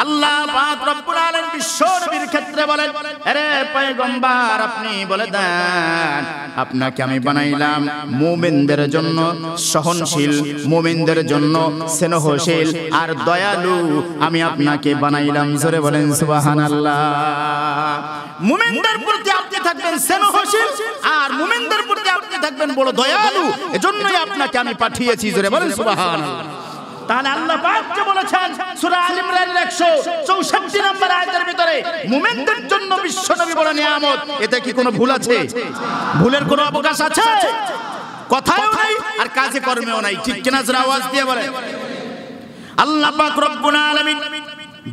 আল্লাহ পাক রব্বুল আলামিন বিশ্ব নবীর ক্ষেত্রে বলেন আরে পয়গম্বর আপনি বলে দেন আপনাকে আমি বানাইলাম মুমিনদের জন্য সহনশীল মুমিনদের জন্য স্নেহশীল আর দয়ালু আমি আপনাকে বানাইলাম জোরে বলেন সুবহানাল্লাহ মুমিনদের প্রতি আপনি থাকবেন স্নেহশীল আর মুমিনদের প্রতি আপনি থাকবেন বড় দয়ালু এজন্যই আপনাকে আমি পাঠিয়েছি জোরে বলেন সুবহানাল্লাহ তাহলে আল্লাহ পাক যে বলেছেন সূরা আল ইমরানের 164 নম্বর আয়াতের ভিতরে মুমিনদের জন্য বিশ্ব নবী বড় নিয়ামত এতে কি কোনো ভুল আছে ভুলের কোনো অবকাশ আছে কথাও নাই আর কাজে কর্মেও নাই ঠিক কিনা যারা আওয়াজ দিয়ে বলে আল্লাহ পাক রব্বুল আলামিন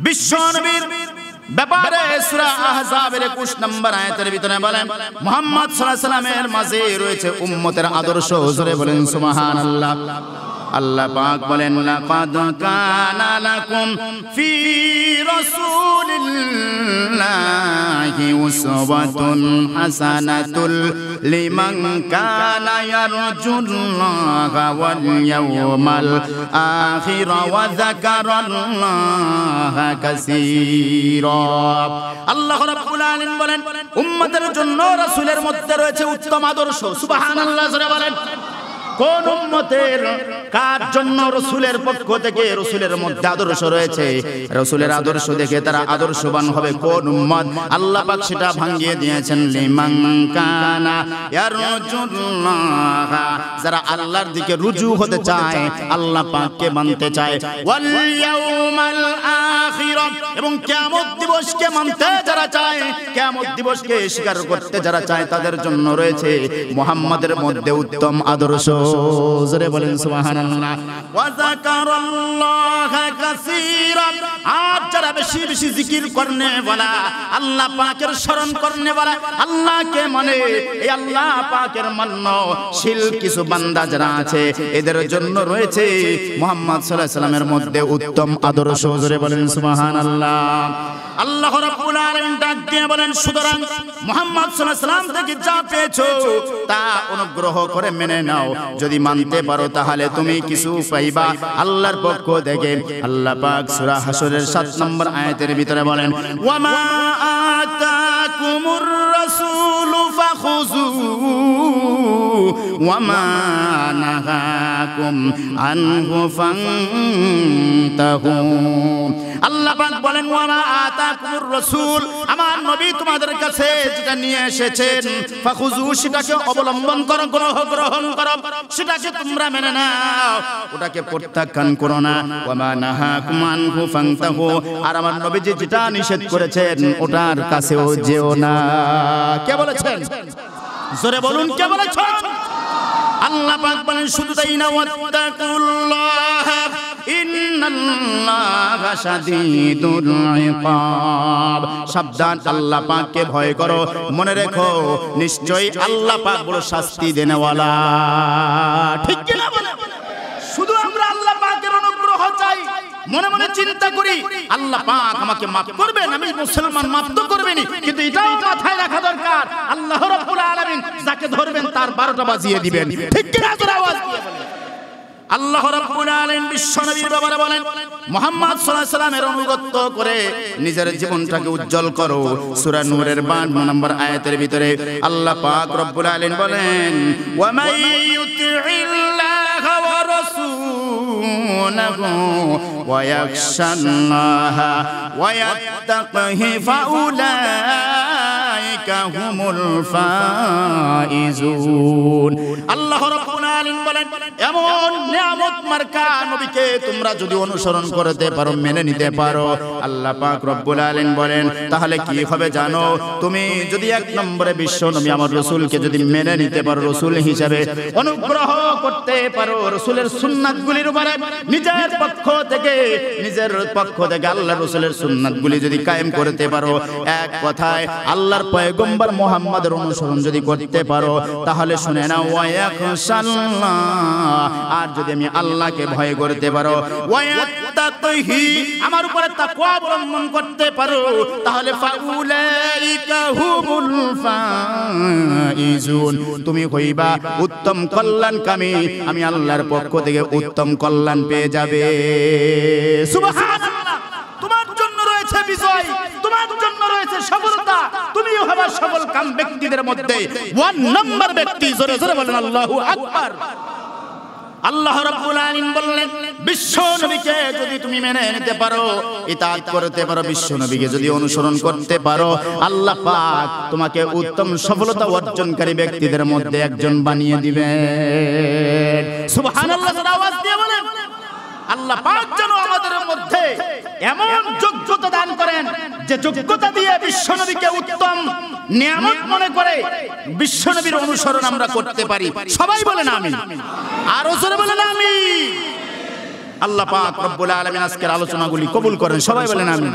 বিশ্ব নবীর ব্যাপারে সূরা আহজাবের 21 নম্বর আয়াতের ভিতরে বলেন মুহাম্মদ সাল্লাল্লাহু আলাইহি ওয়াসাল্লামের মাঝে রয়েছে উম্মতের আদর্শ হুজুরে বলেন সুবহানাল্লাহ আল্লাহ পাক বলেন লাকাদ কানা লাকুম ফি রাসূলিল্লাহি উসওয়াতুন হাসানাতুল লিমান কানা ইয়ারজুল্লাহা ওয়াল ইয়াওমাল আখির ওয়া যাকারাল্লাহা কাসীরা আল্লাহ রাব্বুল আলামিন বলেন উম্মতের জন্য রাসূলের মধ্যে রয়েছে উত্তম আদর্শ সুবহানাল্লাহ জোরে বলেন কোন উম্মতের কার জন্য রসুলের পক্ষ থেকে রসুলের মধ্যে আদর্শ রয়েছে রসুলের আদর্শ দেখে তারা আদর্শবান হবে কোন উম্মত আল্লাহ পাক সেটা ভাঙিয়ে দিয়েছেন লিমান কানা ইয়ারজুল্লাহ যারা আল্লাহর দিকে রুজু হতে চায় আল্লাহ পাককে মানতে চায় ওয়াল ইয়াউমাল আখিরাত এবং কিয়ামত দিবসকে মানতে যারা চায় কিয়ামত দিবসকে স্বীকার করতে যারা চায় তাদের জন্য রয়েছে মুহাম্মাদের মধ্যে উত্তম আদর্শ জোরে বলেন সুবহানাল্লাহ ওয়া যাকারাল্লাহ কাসীরান আর যারা বেশি বেশি জিকির করনে বলা আল্লাহ পাকের স্মরণ করনে বলা আল্লাহ কে মানে এই আল্লাহ পাকের মান্য শিল কিছু বান্দা যারা আছে এদের জন্য রয়েছে মোহাম্মদ সাল্লাহ সাল্লামের মধ্যে উত্তম আদর্শ জোরে বলেন সুবহান আল্লাহ আল্লাহ রাব্বুল আলামিন ডাক দিয়ে বলেন সুতরাং মোহাম্মদ সাল্লাল্লাহু আলাইহি সাল্লাম থেকে যা পেয়েছো তা অনুগ্রহ করে মেনে নাও যদি মানতে পারো তাহলে তুমি কিছু পাইবা আল্লাহর পক্ষ থেকে আল্লাহ পাক সূরা হাসরের 7 নম্বর নম্বর আয়াতের ভিতরে বলেন ওয়ামা আনহু ফান্তাহু আল্লাহ পাক বলেন ওয়ারা আতাকুমুর রাসূল আমার নবী তোমাদের কাছে যেটা নিয়ে এসেছেন ফাখুজু সেটাকে অবলম্বন করো গ্রহ গ্রহণ করো সেটাকে তোমরা মেনে না ওটাকে প্রত্যাখ্যান করো না ওয়ামা নাহাকুম আনহু আর আমার নবীজি যেটা নিষেধ করেছেন ওটার কাছেও যেও না কে বলেছেন জোরে বলুন কে বলেছ আল্লাহ বলেন শুধু তাই না ওয়াত্তাকুল্লাহ নিশ্চয়ই আল্লাহ শাস্তি দেনেওয়ালা শুধু আমরা আল্লাহ পাকের অনুগ্রহ চাই মনে মনে চিন্তা করি আল্লাহ পাক আমাকে মাফ করবেন আমি মুসলমান মাফ তো করবেনি কিন্তু এটাও মাথায় রাখা দরকার আল্লাহর রাব্বুল আলামিন যাকে ধরবেন তার বারোটা বাজিয়ে দিবেন ঠিক আওয়াজ দিয়ে বলেন আল্লাহ রাব্বুল আলামিন বিশ্ব নবীর ব্যাপারে বলেন মুহাম্মদ সাল্লাল্লাহু আলাইহি সাল্লামের অনুগত করে নিজের জীবনটাকে উজ্জ্বল করো সূরা নূরের 52 নম্বর আয়াতের ভিতরে আল্লাহ পাক রাব্বুল আলামিন বলেন ওয়া মাই ইউতিল্লাহ ওয়া রাসূলুহু ওয়া ইয়াখশাল্লাহ ওয়া ইয়াত্তাকিহি ফাউলা তোমরা যদি অনুসরণ করতে পারো মেনে নিতে পারো আল্লাহ পাক রব্বুল বলেন তাহলে কি হবে জানো তুমি যদি এক নম্বরে বিশ্ব নবী আমার রসুলকে যদি মেনে নিতে পারো রসুল হিসাবে অনুগ্রহ করতে পারো রসুলের গুলির উপরে নিজের পক্ষ থেকে নিজের পক্ষ থেকে আল্লাহ রসুলের সুন্নাতগুলি যদি কায়েম করতে পারো এক কথায় আল্লাহর পয়গম্বর মোহাম্মদের অনুসরণ যদি করতে পারো তাহলে শুনে না ওয়াক আর যদি আমি আল্লাহকে ভয় করতে পারো আমার উপরে তাকওয়া অবলম্বন করতে পারো তাহলে তুমি হইবা উত্তম কল্যাণ কল্যাণকামী আমি আল্লাহর পক্ষ থেকে উত্তম কল্যাণ পেয়ে যাবে তোমার জন্য রয়েছে বিজয় তোমার জন্য রয়েছে সফলতা হওয়া সফল কাম ব্যক্তিদের মধ্যে ওয়ান ব্যক্তি জোরে জোরে বলেন আল্লাহু আকবার আল্লাহ রাব্বুল আলামিন বললেন বিশ্ব নবীকে যদি তুমি মেনে নিতে পারো করতে পারো বিশ্ব নবীকে যদি অনুসরণ করতে পারো আল্লাহ পাক তোমাকে উত্তম সফলতা অর্জনকারী ব্যক্তিদের মধ্যে একজন বানিয়ে দিবেন সুবহানাল্লাহ আওয়াজ দিয়ে বলেন আল্লাহ পাক যেন আমাদের মধ্যে এমন যোগ্যতা দান করেন যে যোগ্যতা দিয়ে বিশ্বনবীকে উত্তম নিয়ামত মনে করে বিশ্বনবীর অনুসরণ আমরা করতে পারি সবাই বলেন আমি আর ওসরে বলেন আমি আল্লাহ পাক রব্বুল আলামিন আজকের আলোচনাগুলি কবুল করেন সবাই বলেন আমি